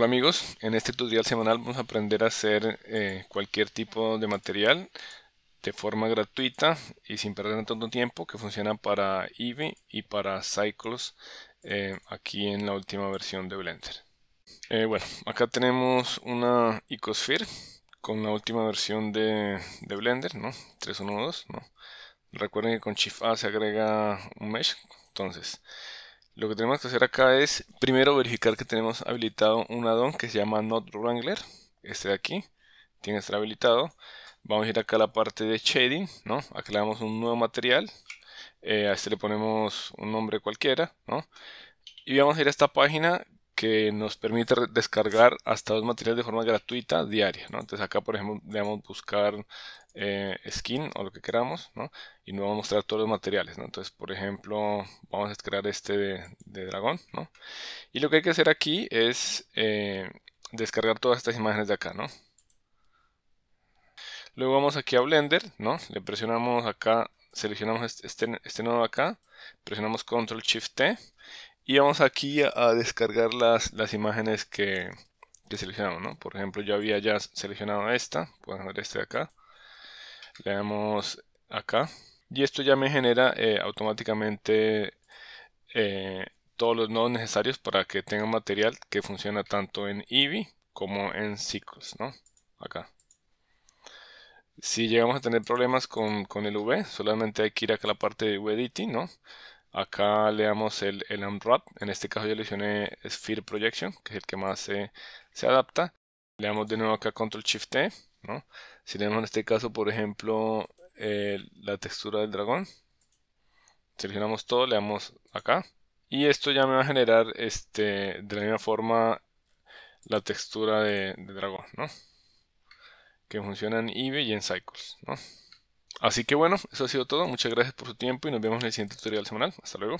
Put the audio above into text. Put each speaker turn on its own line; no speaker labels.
Hola amigos, en este tutorial semanal vamos a aprender a hacer eh, cualquier tipo de material de forma gratuita y sin perder tanto tiempo que funciona para Eevee y para Cycles eh, aquí en la última versión de Blender. Eh, bueno, acá tenemos una Icosphere con la última versión de, de Blender, ¿no? 3.1.2, ¿no? Recuerden que con Shift A se agrega un mesh, entonces... Lo que tenemos que hacer acá es primero verificar que tenemos habilitado un addon que se llama Node Wrangler. Este de aquí tiene que estar habilitado. Vamos a ir acá a la parte de shading, ¿no? Acá le damos un nuevo material. Eh, a este le ponemos un nombre cualquiera, Y vamos a ir a esta página que nos permite descargar hasta dos materiales de forma gratuita diaria. Entonces acá, por ejemplo, le buscar eh, skin o lo que queramos y nos va a mostrar todos los materiales. Entonces, por ejemplo, vamos a crear este de, dragón. Y lo que hay que hacer aquí es eh, descargar todas estas imágenes de acá. ¿no? Luego vamos aquí a Blender, ¿no? le presionamos acá, seleccionamos este, este, este nodo acá, presionamos Control Shift T y vamos aquí a, descargar las, las imágenes que, que, seleccionamos, ¿no? Por ejemplo, yo había ya seleccionado esta, puedo ver este de acá. Le damos acá. Y esto ya me genera eh, automáticamente eh, todos los nodos necesarios para que tenga material que funciona tanto en Eevee como en Cycles, ¿no? Acá. Si llegamos a tener problemas con, el V, solamente hay que ir acá a la parte de V editing, ¿no? Acá le damos el, unwrap, en este caso yo seleccioné Sphere Projection, que es el que más se, adapta. Le damos de nuevo acá Control Shift T, e, ¿no? Si tenemos en este caso, por ejemplo, eh, la textura del dragón, seleccionamos todo, le damos acá. Y esto ya me va a generar este, de la misma forma la textura de, dragón, ¿no? Que funciona en Eevee y en Cycles, ¿no? Así que bueno, eso ha sido todo. Muchas gracias por su tiempo y nos vemos en el siguiente tutorial semanal. Hasta luego.